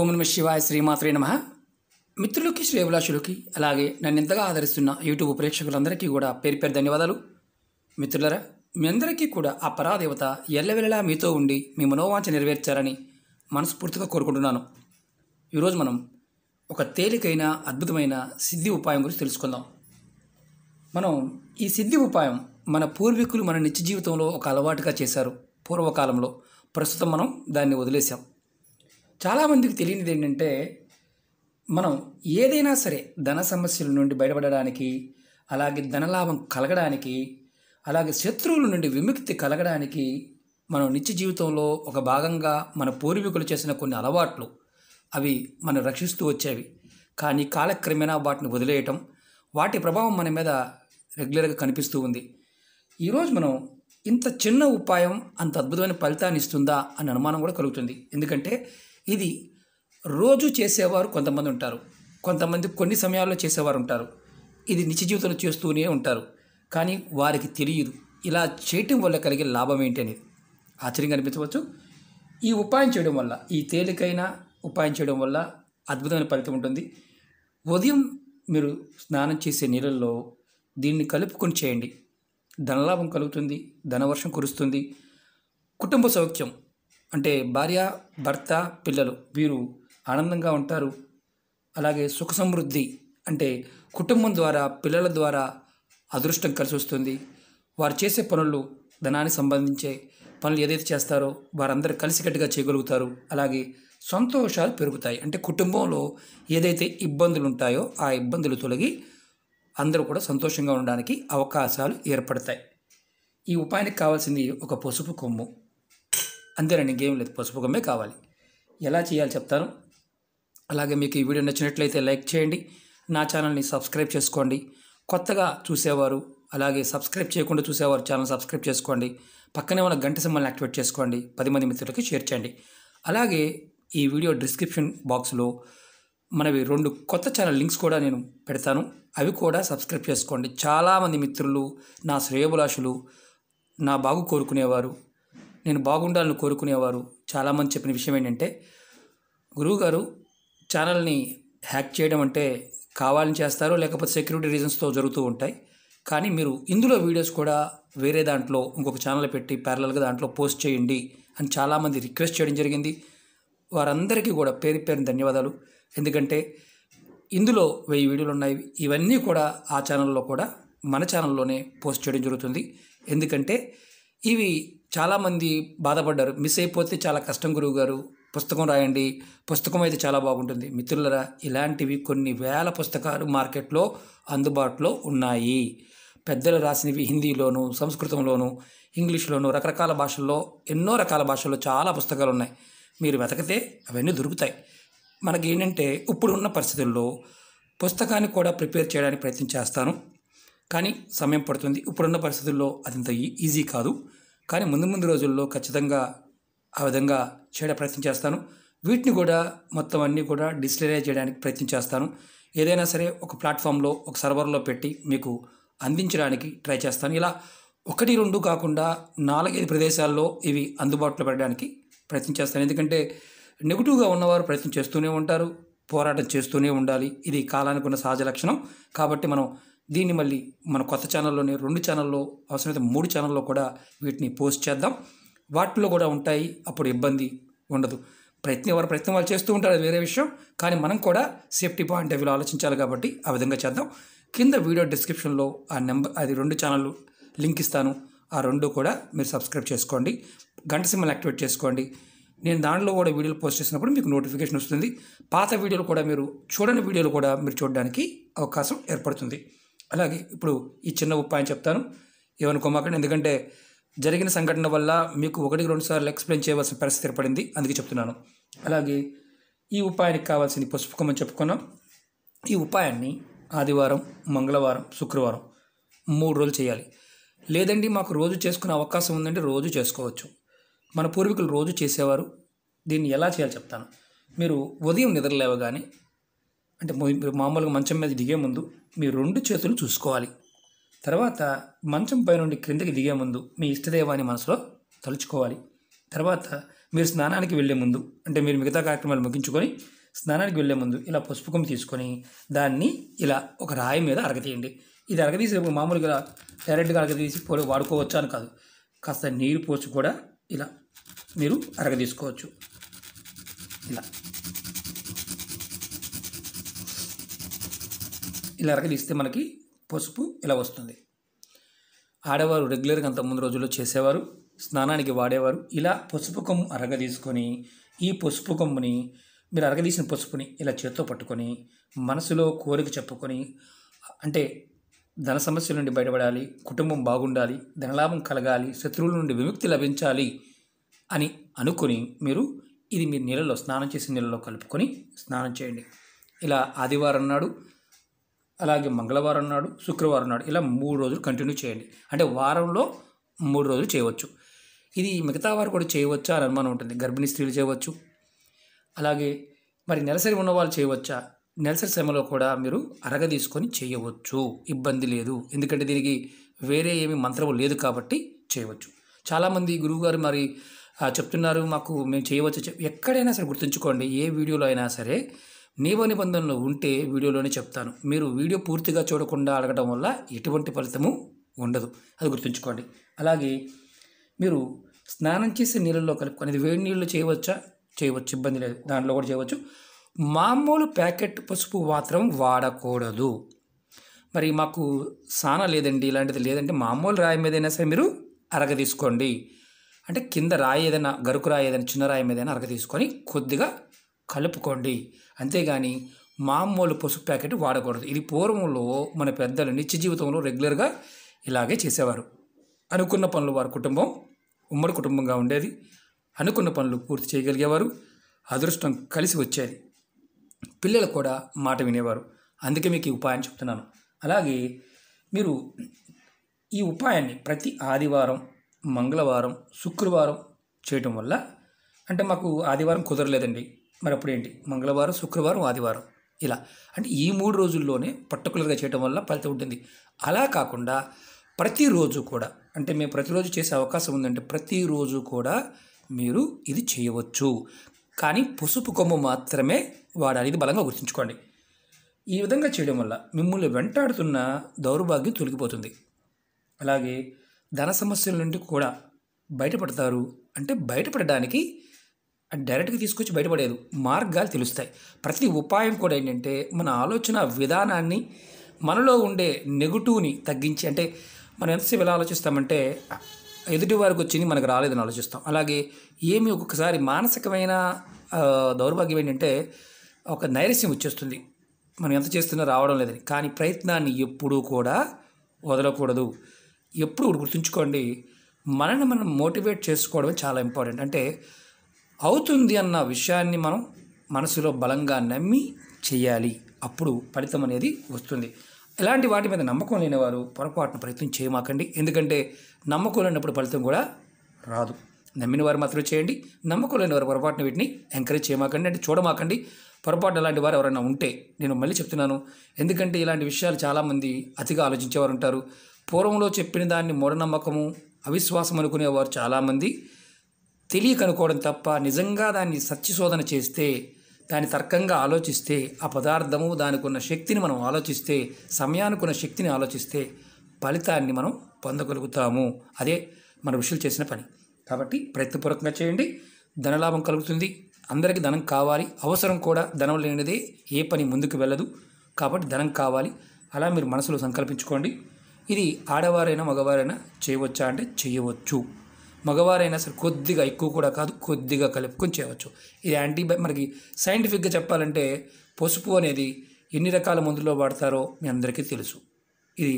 ఓం నమ శివాయ శ్రీమాత్రే నమ మిత్రులకి శ్రేభిలాషులకి అలాగే నన్ను ఇంతగా ఆదరిస్తున్న యూట్యూబ్ ప్రేక్షకులందరికీ కూడా పేరు పేరు ధన్యవాదాలు మిత్రులరా మీ అందరికీ కూడా ఆ పరాదేవత ఎల్లవెల్లలా మీతో ఉండి మీ మనోవాంఛ నెరవేర్చారని మనస్ఫూర్తిగా కోరుకుంటున్నాను ఈరోజు మనం ఒక తేలికైన అద్భుతమైన సిద్ధి ఉపాయం గురించి తెలుసుకుందాం మనం ఈ సిద్ధి ఉపాయం మన పూర్వీకులు మన నిత్య జీవితంలో ఒక అలవాటుగా చేశారు పూర్వకాలంలో ప్రస్తుతం మనం దాన్ని వదిలేసాం చాలామందికి తెలియనిది ఏంటంటే మనం ఏదైనా సరే ధన సమస్యల నుండి బయటపడడానికి అలాగే ధనలాభం కలగడానికి అలాగే శత్రువుల నుండి విముక్తి కలగడానికి మనం నిత్య జీవితంలో ఒక భాగంగా మన పూర్వీకులు చేసిన కొన్ని అలవాట్లు అవి మనం రక్షిస్తూ వచ్చేవి కానీ కాలక్రమేణా వాటిని వదిలేయటం వాటి ప్రభావం మన మీద రెగ్యులర్గా కనిపిస్తూ ఉంది ఈరోజు మనం ఇంత చిన్న ఉపాయం అంత అద్భుతమైన ఫలితాన్ని ఇస్తుందా అని అనుమానం కూడా కలుగుతుంది ఎందుకంటే ఇది రోజు చేసేవారు కొంతమంది ఉంటారు కొంతమంది కొన్ని సమయాల్లో చేసేవారు ఉంటారు ఇది నిత్య జీవితంలో చేస్తూనే ఉంటారు కానీ వారికి తెలియదు ఇలా చేయటం వల్ల కలిగే లాభం ఏంటి అనేది ఆశ్చర్యంగా అనిపించవచ్చు ఈ ఉపాయం చేయడం వల్ల ఈ తేలికైన ఉపాయం చేయడం వల్ల అద్భుతమైన ఫలితం ఉంటుంది ఉదయం మీరు స్నానం చేసే నీళ్ళల్లో దీన్ని కలుపుకొని చేయండి ధనలాభం కలుగుతుంది ధనవర్షం కురుస్తుంది కుటుంబ సౌఖ్యం అంటే భార్య భర్త పిల్లలు వీరు ఆనందంగా ఉంటారు అలాగే సుఖ సమృద్ధి అంటే కుటుంబం ద్వారా పిల్లల ద్వారా అదృష్టం కలిసి వస్తుంది వారు చేసే పనులు ధనానికి సంబంధించే పనులు ఏదైతే చేస్తారో వారందరూ కలిసికట్టుగా చేయగలుగుతారు అలాగే సంతోషాలు పెరుగుతాయి అంటే కుటుంబంలో ఏదైతే ఇబ్బందులు ఉంటాయో ఆ ఇబ్బందులు తొలగి అందరూ కూడా సంతోషంగా ఉండడానికి అవకాశాలు ఏర్పడతాయి ఈ ఉపాయానికి కావాల్సింది ఒక పసుపు కొమ్ము అంతేనండి ఇంకేం లేదు పసుపు కొమ్మే కావాలి ఎలా చేయాలి చెప్తాను అలాగే మీకు ఈ వీడియో నచ్చినట్లయితే లైక్ చేయండి నా ఛానల్ని సబ్స్క్రైబ్ చేసుకోండి కొత్తగా చూసేవారు అలాగే సబ్స్క్రైబ్ చేయకుండా చూసేవారు ఛానల్ సబ్స్క్రైబ్ చేసుకోండి పక్కనే ఉన్న గంట సింబల్ని యాక్టివేట్ చేసుకోండి పది మంది మిత్రులకి షేర్ చేయండి అలాగే ఈ వీడియో డిస్క్రిప్షన్ బాక్స్లో మనవి రెండు కొత్త ఛానల్ లింక్స్ కూడా నేను పెడతాను అవి కూడా సబ్స్క్రైబ్ చేసుకోండి చాలామంది మిత్రులు నా శ్రేయభిలాషులు నా బాగు కోరుకునేవారు నేను బాగుండాలని కోరుకునేవారు చాలామంది చెప్పిన విషయం ఏంటంటే గురువుగారు ఛానల్ని హ్యాక్ చేయడం అంటే కావాలని చేస్తారు లేకపోతే సెక్యూరిటీ రీజన్స్తో జరుగుతూ ఉంటాయి కానీ మీరు ఇందులో వీడియోస్ కూడా వేరే దాంట్లో ఇంకొక ఛానల్ పెట్టి ప్యారలల్గా దాంట్లో పోస్ట్ చేయండి అని చాలామంది రిక్వెస్ట్ చేయడం జరిగింది వారందరికీ కూడా పేరు పేరున ధన్యవాదాలు ఎందుకంటే ఇందులో వెయ్యి వీడియోలు ఉన్నాయి ఇవన్నీ కూడా ఆ ఛానల్లో కూడా మన ఛానల్లోనే పోస్ట్ చేయడం జరుగుతుంది ఎందుకంటే ఇవి చాలామంది బాధపడ్డారు మిస్ అయిపోతే చాలా కష్టం గురువు గారు పుస్తకం రాయండి పుస్తకం అయితే చాలా బాగుంటుంది మిత్రులరా ఇలాంటివి కొన్ని వేల పుస్తకాలు మార్కెట్లో అందుబాటులో ఉన్నాయి పెద్దలు రాసినవి హిందీలోను సంస్కృతంలోను ఇంగ్లీష్లోను రకరకాల భాషల్లో ఎన్నో రకాల భాషల్లో చాలా పుస్తకాలు ఉన్నాయి మీరు వెతకితే అవన్నీ దొరుకుతాయి మనకి ఏంటంటే ఇప్పుడు ఉన్న పరిస్థితుల్లో పుస్తకాన్ని కూడా ప్రిపేర్ చేయడానికి ప్రయత్నం చేస్తాను కానీ సమయం పడుతుంది ఇప్పుడున్న పరిస్థితుల్లో అదంత ఈజీ కాదు కానీ ముందు ముందు రోజుల్లో ఖచ్చితంగా ఆ విధంగా చేయడం ప్రయత్నం చేస్తాను వీటిని కూడా మొత్తం అన్నీ కూడా డిస్ప్లేలైజ్ చేయడానికి ప్రయత్నం చేస్తాను ఏదైనా సరే ఒక ప్లాట్ఫామ్లో ఒక సర్వర్లో పెట్టి మీకు అందించడానికి ట్రై చేస్తాను ఇలా ఒకటి రెండు కాకుండా నాలుగైదు ప్రదేశాల్లో ఇవి అందుబాటులో పెట్టడానికి ప్రయత్నం చేస్తాను ఎందుకంటే నెగిటివ్గా ఉన్నవారు ప్రయత్నం చేస్తూనే ఉంటారు పోరాటం చేస్తూనే ఉండాలి ఇది కాలానికి ఉన్న సహజ లక్షణం కాబట్టి మనం దీన్ని మళ్ళీ మన కొత్త ఛానల్లోనే రెండు ఛానల్లో అవసరమైతే మూడు ఛానల్లో కూడా వీటిని పోస్ట్ చేద్దాం వాటిలో కూడా ఉంటాయి అప్పుడు ఇబ్బంది ఉండదు ప్రయత్నం ఎవరు ప్రయత్నం వాళ్ళు చేస్తూ ఉంటారు అది వేరే విషయం కానీ మనం కూడా సేఫ్టీ పాయింట్ అవి ఆలోచించాలి కాబట్టి ఆ విధంగా చేద్దాం కింద వీడియో డిస్క్రిప్షన్లో ఆ నెంబర్ అది రెండు ఛానళ్ళు లింక్ ఇస్తాను ఆ రెండు కూడా మీరు సబ్స్క్రైబ్ చేసుకోండి గంట సింహలు యాక్టివేట్ చేసుకోండి నేను దాంట్లో కూడా వీడియోలు పోస్ట్ చేసినప్పుడు మీకు నోటిఫికేషన్ వస్తుంది పాత వీడియోలు కూడా మీరు చూడని వీడియోలు కూడా మీరు చూడడానికి అవకాశం ఏర్పడుతుంది అలాగే ఇప్పుడు ఈ చిన్న ఉపాయం చెప్తాను ఏమనుకోమాకండి ఎందుకంటే జరిగిన సంఘటన వల్ల మీకు ఒకటికి రెండు సార్లు ఎక్స్ప్లెయిన్ చేయవలసిన పరిస్థితి ఏర్పడింది అందుకే చెప్తున్నాను అలాగే ఈ ఉపాయానికి కావాల్సింది పుష్పకం అని చెప్పుకున్నాం ఈ ఉపాయాన్ని ఆదివారం మంగళవారం శుక్రవారం మూడు రోజులు చేయాలి లేదండి మాకు రోజు చేసుకునే అవకాశం ఉందంటే రోజు చేసుకోవచ్చు మన పూర్వీకులు రోజు చేసేవారు దీన్ని ఎలా చేయాలో చెప్తాను మీరు ఉదయం నిద్ర కానీ అంటే మామూలుగా మంచం మీద దిగే ముందు మీ రెండు చేతులు చూసుకోవాలి తర్వాత మంచం పై నుండి క్రిందకి దిగే ముందు మీ ఇష్టదేవాన్ని మనసులో తలుచుకోవాలి తర్వాత మీరు స్నానానికి వెళ్ళే ముందు అంటే మీరు మిగతా కార్యక్రమాలు ముగించుకొని స్నానానికి వెళ్ళే ముందు ఇలా పసుపు తీసుకొని దాన్ని ఇలా ఒక రాయి మీద అరగతీయండి ఇది అరగతీసేటప్పుడు మామూలుగా డైరెక్ట్గా అరగతీసి వాడుకోవచ్చు అని కాదు కాస్త నీరు పోసి కూడా ఇలా మీరు అరగదీసుకోవచ్చు ఇలా రగిలిస్తే మనకి పసుపు ఇలా వస్తుంది ఆడవారు రెగ్యులర్గా అంత ముందు రోజుల్లో చేసేవారు స్నానానికి వాడేవారు ఇలా పసుపు కొమ్ము అరగ తీసుకొని ఈ పసుపు కొమ్ముని మీరు అరగదీసిన పసుపుని ఇలా చేత్తో పట్టుకొని మనసులో కోరిక చెప్పుకొని అంటే ధన సమస్యల నుండి బయటపడాలి కుటుంబం బాగుండాలి ధనలాభం కలగాలి శత్రువుల నుండి విముక్తి లభించాలి అని అనుకుని మీరు ఇది మీరు నీళ్ళలో స్నానం చేసిన నీళ్ళలో కలుపుకొని స్నానం చేయండి ఇలా ఆదివారం నాడు అలాగే మంగళవారం నాడు శుక్రవారం నాడు ఇలా మూడు రోజులు కంటిన్యూ చేయండి అంటే వారంలో మూడు రోజులు చేయవచ్చు ఇది మిగతా వారు కూడా చేయవచ్చా అని అనుమానం ఉంటుంది గర్భిణీ స్త్రీలు చేయవచ్చు అలాగే మరి నెలసరి ఉన్నవాళ్ళు చేయవచ్చా నెలసరి శ్రమలో కూడా మీరు అరగ తీసుకొని చేయవచ్చు ఇబ్బంది లేదు ఎందుకంటే దీనికి వేరే ఏమి మంత్రము లేదు కాబట్టి చేయవచ్చు చాలామంది గురువుగారు మరి చెప్తున్నారు మాకు మేము చేయవచ్చు ఎక్కడైనా సరే గుర్తుంచుకోండి ఏ వీడియోలో అయినా సరే నియమ నిబంధనలు ఉంటే వీడియోలోనే చెప్తాను మీరు వీడియో పూర్తిగా చూడకుండా అడగడం వల్ల ఎటువంటి ఫలితము ఉండదు అది గుర్తుంచుకోండి అలాగే మీరు స్నానం చేసే నీళ్ళల్లో కలుపుకొని వేడి నీళ్ళు చేయవచ్చా చేయవచ్చు ఇబ్బంది లేదు దాంట్లో కూడా చేయవచ్చు మామూలు ప్యాకెట్ పసుపు మాత్రం వాడకూడదు మరి మాకు సానా లేదండి ఇలాంటిది లేదంటే మామూలు రాయి మీద అయినా సరే మీరు అరగ తీసుకోండి అంటే కింద రాయి ఏదైనా గరుకు రాయి ఏదైనా చిన్న రాయి మీద అయినా అరగ తీసుకొని కొద్దిగా కలుపుకోండి అంతేగాని మామూలు పసుపు ప్యాకెట్ వాడకూడదు ఇది పూర్వంలో మన పెద్దలు నిత్య జీవితంలో రెగ్యులర్గా ఇలాగే చేసేవారు అనుకున్న పనులు వారి కుటుంబం ఉమ్మడి కుటుంబంగా ఉండేది అనుకున్న పనులు పూర్తి చేయగలిగేవారు అదృష్టం కలిసి వచ్చేది పిల్లలు కూడా మాట వినేవారు అందుకే మీకు ఈ ఉపాయం చెప్తున్నాను అలాగే మీరు ఈ ఉపాయాన్ని ప్రతి ఆదివారం మంగళవారం శుక్రవారం చేయటం వల్ల అంటే మాకు ఆదివారం కుదరలేదండి మరి అప్పుడు ఏంటి మంగళవారం శుక్రవారం ఆదివారం ఇలా అంటే ఈ మూడు రోజుల్లోనే పర్టికులర్గా చేయడం వల్ల ఫలితం ఉంటుంది అలా కాకుండా ప్రతిరోజు కూడా అంటే మేము ప్రతిరోజు చేసే అవకాశం ఉందంటే ప్రతిరోజు కూడా మీరు ఇది చేయవచ్చు కానీ పసుపు కొమ్ము మాత్రమే వాడాలి ఇది బలంగా గుర్తుంచుకోండి ఈ విధంగా చేయడం వల్ల మిమ్మల్ని వెంటాడుతున్న దౌర్భాగ్యం తొలగిపోతుంది అలాగే ధన సమస్యల నుండి కూడా బయటపడతారు అంటే బయటపడడానికి డైరెక్ట్గా తీసుకొచ్చి బయటపడేది మార్గాలు తెలుస్తాయి ప్రతి ఉపాయం కూడా ఏంటంటే మన ఆలోచన విధానాన్ని మనలో ఉండే నెగిటివ్ని తగ్గించి అంటే మనం ఎంతసేపు ఎలా ఆలోచిస్తామంటే ఎదుటి వారికి వచ్చింది మనకు రాలేదని ఆలోచిస్తాం అలాగే ఏమి ఒక్కొక్కసారి మానసికమైన దౌర్భాగ్యం ఏంటంటే ఒక నైరస్యం వచ్చేస్తుంది మనం ఎంత చేస్తున్నా రావడం లేదని కానీ ప్రయత్నాన్ని ఎప్పుడూ కూడా వదలకూడదు ఎప్పుడు గుర్తుంచుకోండి మనల్ని మనం మోటివేట్ చేసుకోవడం చాలా ఇంపార్టెంట్ అంటే అవుతుంది అన్న విషయాన్ని మనం మనసులో బలంగా నమ్మి చేయాలి అప్పుడు ఫలితం అనేది వస్తుంది ఇలాంటి వాటి మీద నమ్మకం లేనివారు పొరపాటున ప్రయత్నం చేయమాకండి ఎందుకంటే నమ్మకం లేనప్పుడు ఫలితం కూడా రాదు నమ్మిన వారు మాత్రమే చేయండి నమ్మకం లేని వారు పొరపాటున వీటిని ఎంకరేజ్ చేయమాకండి అంటే చూడమాకండి పొరపాటు అలాంటి వారు ఎవరైనా ఉంటే నేను మళ్ళీ చెప్తున్నాను ఎందుకంటే ఇలాంటి విషయాలు చాలామంది అతిగా ఆలోచించేవారు ఉంటారు పూర్వంలో చెప్పిన దాన్ని మూఢనమ్మకము అవిశ్వాసం అనుకునేవారు చాలామంది తెలియకనుకోవడం తప్ప నిజంగా దాన్ని సత్యశోధన చేస్తే దాని తర్కంగా ఆలోచిస్తే ఆ పదార్థము దానికి ఉన్న శక్తిని మనం ఆలోచిస్తే సమయానికున్న శక్తిని ఆలోచిస్తే ఫలితాన్ని మనం పొందగలుగుతాము అదే మన ఋషులు చేసిన పని కాబట్టి ప్రయత్నపూర్వకంగా చేయండి ధనలాభం కలుగుతుంది అందరికీ ధనం కావాలి అవసరం కూడా ధనం లేనిదే ఏ పని ముందుకు వెళ్ళదు కాబట్టి ధనం కావాలి అలా మీరు మనసులో సంకల్పించుకోండి ఇది ఆడవారైనా మగవారైనా చేయవచ్చా అంటే చేయవచ్చు మగవారైనా సరే కొద్దిగా ఎక్కువ కూడా కాదు కొద్దిగా కలుపుకొని చేయవచ్చు ఇది యాంటీబయో మనకి సైంటిఫిక్గా చెప్పాలంటే పసుపు అనేది ఎన్ని రకాల మందుల్లో వాడతారో మీ అందరికీ తెలుసు ఇది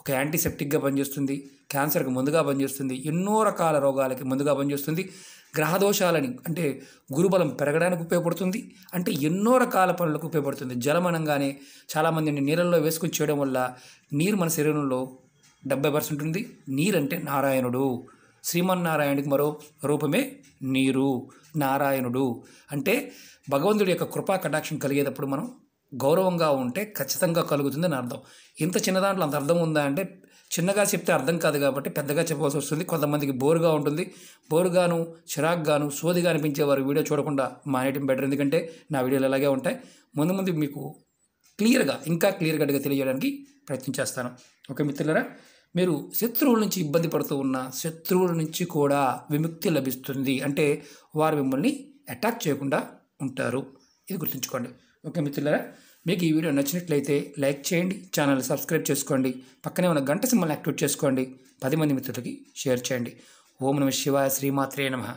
ఒక యాంటీసెప్టిక్గా పనిచేస్తుంది క్యాన్సర్కి ముందుగా పనిచేస్తుంది ఎన్నో రకాల రోగాలకి ముందుగా పనిచేస్తుంది గ్రహదోషాలని అంటే గురుబలం పెరగడానికి ఉపయోగపడుతుంది అంటే ఎన్నో రకాల పనులకు ఉపయోగపడుతుంది జలం అనగానే చాలామందిని నీళ్ళల్లో వేసుకొని చేయడం వల్ల నీరు మన శరీరంలో డెబ్బై పర్సెంట్ ఉంది నీరంటే నారాయణుడు శ్రీమన్నారాయణుడికి మరో రూపమే నీరు నారాయణుడు అంటే భగవంతుడి యొక్క కృపా కటాక్షం కలిగేటప్పుడు మనం గౌరవంగా ఉంటే ఖచ్చితంగా కలుగుతుందని అర్థం ఇంత చిన్న దాంట్లో అంత అర్థం ఉందా అంటే చిన్నగా చెప్తే అర్థం కాదు కాబట్టి పెద్దగా చెప్పవలసి వస్తుంది కొంతమందికి బోరుగా ఉంటుంది బోరుగాను చిరాగ్గాను సోదిగా అనిపించే వారు వీడియో చూడకుండా మానేయటం బెటర్ ఎందుకంటే నా వీడియోలు అలాగే ఉంటాయి ముందు ముందు మీకు క్లియర్గా ఇంకా క్లియర్ కట్గా తెలియజేయడానికి ప్రయత్నం చేస్తాను ఓకే మిత్రులరా మీరు శత్రువుల నుంచి ఇబ్బంది పడుతూ ఉన్న శత్రువుల నుంచి కూడా విముక్తి లభిస్తుంది అంటే వారు మిమ్మల్ని అటాక్ చేయకుండా ఉంటారు ఇది గుర్తుంచుకోండి ఓకే మిత్రులారా మీకు ఈ వీడియో నచ్చినట్లయితే లైక్ చేయండి ఛానల్ సబ్స్క్రైబ్ చేసుకోండి పక్కనే ఉన్న గంట సింబల్ యాక్టివేట్ చేసుకోండి పది మంది మిత్రులకి షేర్ చేయండి ఓం నమ శివాయ శ్రీమాత్రే నమ